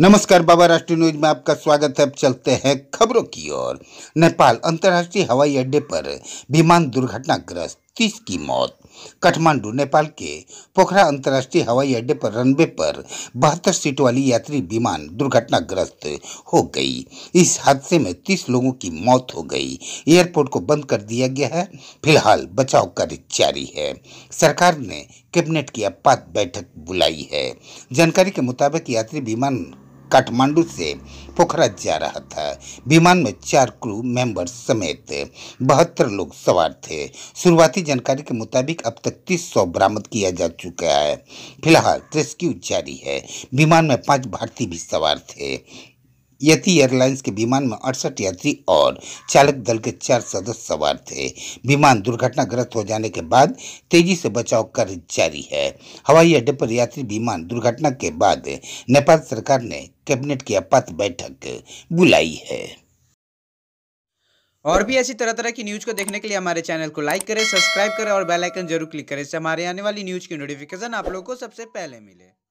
नमस्कार बाबा राष्ट्रीय न्यूज में आपका स्वागत है अब चलते हैं खबरों की ओर नेपाल अंतर्राष्ट्रीय हवाई अड्डे पर विमान दुर्घटनाग्रस्त तीस की मौत काठमांडू नेपाल के पोखरा अंतर्राष्ट्रीय हवाई अड्डे पर रनवे पर बहत्तर सीट वाली यात्री विमान दुर्घटनाग्रस्त हो गई इस हादसे में तीस लोगों की मौत हो गई एयरपोर्ट को बंद कर दिया गया है फिलहाल बचाव कार्य जारी है सरकार ने कैबिनेट की आपात बैठक बुलाई है जानकारी के मुताबिक यात्री विमान काठमांडू से पोखरा जा रहा था विमान में चार क्रू मेंबर समेत बहत्तर लोग सवार थे शुरुआती जानकारी के मुताबिक अब तक तीस सौ बरामद किया जा चुका है फिलहाल रेस्क्यू जारी है विमान में पांच भारतीय भी सवार थे यति एयरलाइंस के विमान में अड़सठ यात्री और चालक दल के चार सदस्य सवार थे विमान दुर्घटनाग्रस्त हो जाने के बाद तेजी से बचाव कार्य जारी है हवाई अड्डे पर यात्री विमान दुर्घटना के बाद नेपाल सरकार ने कैबिनेट की आपात बैठक बुलाई है और भी ऐसी तरह तरह की न्यूज को देखने के लिए हमारे चैनल को लाइक करें सब्सक्राइब करें और बेलाइकन जरूर क्लिक करें हमारे आने वाली न्यूज की नोटिफिकेशन आप लोग को सबसे पहले मिले